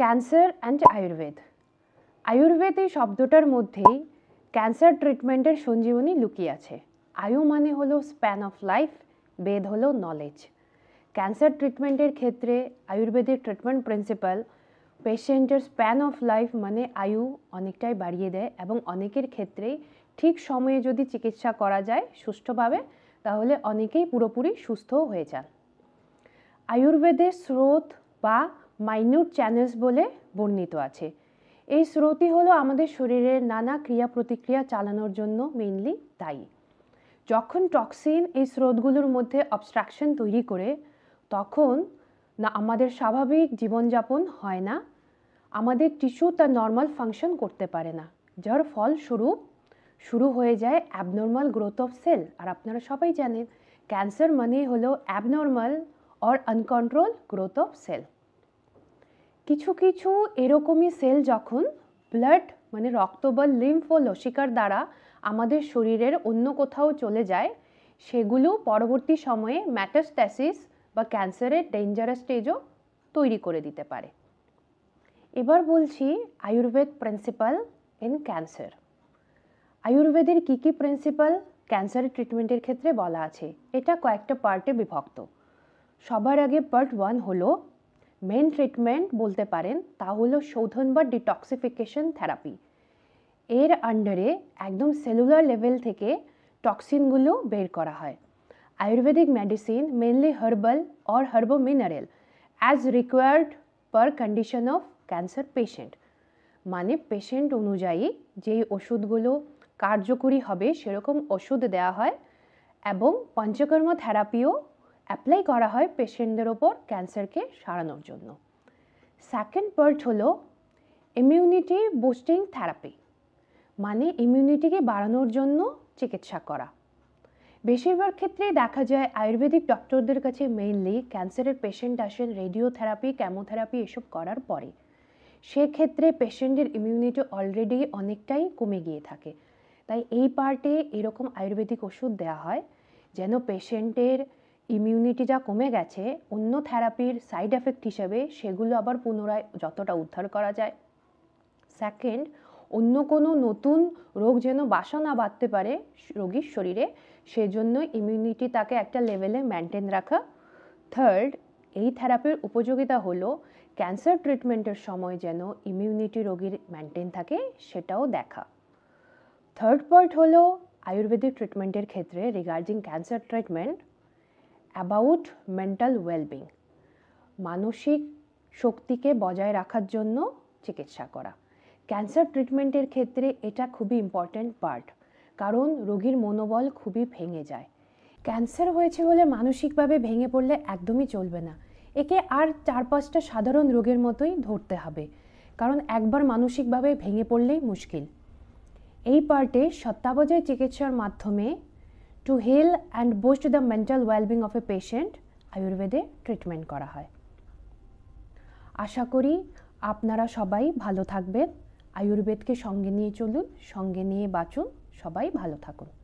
cancer and Ayurveda Ayurveda এই শব্দটার মধ্যেই ক্যান্সার ট্রিটমেন্টের সঞ্জীবনী লুকিয়ে আছে আয়ু মানে হলো স্প্যান অফ লাইফ বেদ হলো নলেজ ক্যান্সার ট্রিটমেন্টের ক্ষেত্রে আয়ুর্বেদের ট্রিটমেন্ট প্রিন্সিপাল পেশেন্টের স্প্যান অফ লাইফ মানে আয়ু অনেকটাই বাড়িয়ে দেয় এবং অনেকের ক্ষেত্রেই ঠিক সময়ে যদি চিকিৎসা করা যায় সুষ্ঠুভাবে তাহলে অনেকেই পুরোপুরি সুস্থ হয়ে যান আয়ুর্বেদের স্রোত বা মাইনিউট চ্যানেলস বলে বর্ণিত আছে এই স্রোতই হলো আমাদের শরীরের নানা ক্রিয়া প্রতিক্রিয়া চালানোর জন্য মেইনলি দায়ী যখন টক্সিন এই স্রোতগুলোর মধ্যে অবস্ট্রাকশন তৈরি করে তখন না আমাদের স্বাভাবিক জীবনযাপন হয় না আমাদের টিস্যু তার নর্মাল ফাংশন করতে পারে না যার ফলস্বরূপ শুরু হয়ে যায় অ্যাবনর্মাল গ্রোথ অফ সেল আর আপনারা সবাই জানেন ক্যান্সার মানে হলো abnormal or uncontrolled growth of cell কিছু কিছু এরকমই সেল যখন ব্লাড মানে রক্ত বা লিম্ফ ও লসিকার দ্বারা আমাদের শরীরের অন্য কোথাও চলে যায় সেগুলো পরবর্তী সময়ে ম্যাটাস্ট্যাসিস বা ক্যান্সারের ডেঞ্জারাস স্টেজও তৈরি করে দিতে পারে এবার বলছি আয়ুর্বেদ প্রিন্সিপাল ইন ক্যান্সার আয়ুর্বেদের কী কী প্রিন্সিপাল ক্যান্সারের ট্রিটমেন্টের ক্ষেত্রে বলা আছে এটা কয়েকটা পার্টে বিভক্ত সবার আগে পার্ট ওয়ান হলো মেন ট্রিটমেন্ট বলতে পারেন তা হলো শোধন বা ডিটক্সিফিকেশন থেরাপি এর আন্ডারে একদম সেলুলার লেভেল থেকে টক্সিনগুলো বের করা হয় Ayurvedic medicine mainly herbal or herbo mineral as required per condition of cancer patient মানে পেশেন্ট অনুযায়ী যেই ওষুধগুলো কার্যকরী হবে সেরকম ওষুধ দেওয়া হয় এবং পঞ্চকর্ম থেরাপিও অ্যাপ্লাই করা হয় পেশেন্টদের ওপর ক্যান্সারকে সারানোর জন্য সেকেন্ড পার্ট হলো ইমিউনিটি বুস্টিং থেরাপি মানে ইমিউনিটিকে বাড়ানোর জন্য চিকিৎসা করা বেশিরভাগ ক্ষেত্রে দেখা যায় আয়ুর্বেদিক ডক্টরদের কাছে মেইনলি ক্যান্সারের পেশেন্ট আসেন রেডিওথেরাপি ক্যামোথেরাপি এসব করার পরে সেক্ষেত্রে পেশেন্টের ইমিউনিটি অলরেডি অনেকটাই কমে গিয়ে থাকে তাই এই পার্টে এরকম আয়ুর্বেদিক ওষুধ দেওয়া হয় যেন পেশেন্টের ইমিউনিটি যা কমে গেছে অন্য থেরাপির সাইড এফেক্ট হিসেবে সেগুলো আবার পুনরায় যতটা উদ্ধার করা যায় সেকেন্ড অন্য কোনো নতুন রোগ যেন বাসা না বাঁধতে পারে রোগীর শরীরে সেজন্য ইমিউনিটি তাকে একটা লেভেলে মেনটেন রাখা থার্ড এই থেরাপির উপযোগিতা হলো ক্যান্সার ট্রিটমেন্টের সময় যেন ইমিউনিটি রোগীর মেনটেন থাকে সেটাও দেখা থার্ড পার্ট হলো আয়ুর্বেদিক ট্রিটমেন্টের ক্ষেত্রে regarding cancer treatment about mental wellbeing মানসিক শক্তিকে বজায় রাখার জন্য চিকিৎসা করা ক্যান্সার ট্রিটমেন্টের ক্ষেত্রে এটা খুবই ইম্পর্ট্যান্ট পার্ট কারণ রোগীর মনোবল খুবই ভেঙে যায় ক্যান্সার হয়েছে বলে মানসিকভাবে ভেঙে পড়লে একদমই চলবে না একে আর চার পাঁচটা সাধারণ রোগের মতোই ধরতে হবে কারণ একবার মানসিকভাবে ভেঙে পড়লেই মুশকিল এই পার্টে সত্যাবজয় চিকিৎসার মাধ্যমে to heal and boost the mental wellbeing of a patient আয়ুর্বেদে ট্রিটমেন্ট করা হয় আশা করি আপনারা সবাই ভালো থাকবেন আয়ুর্বেদকে সঙ্গে নিয়ে চলুন সঙ্গে নিয়ে বাঁচুন সবাই ভালো থাকুন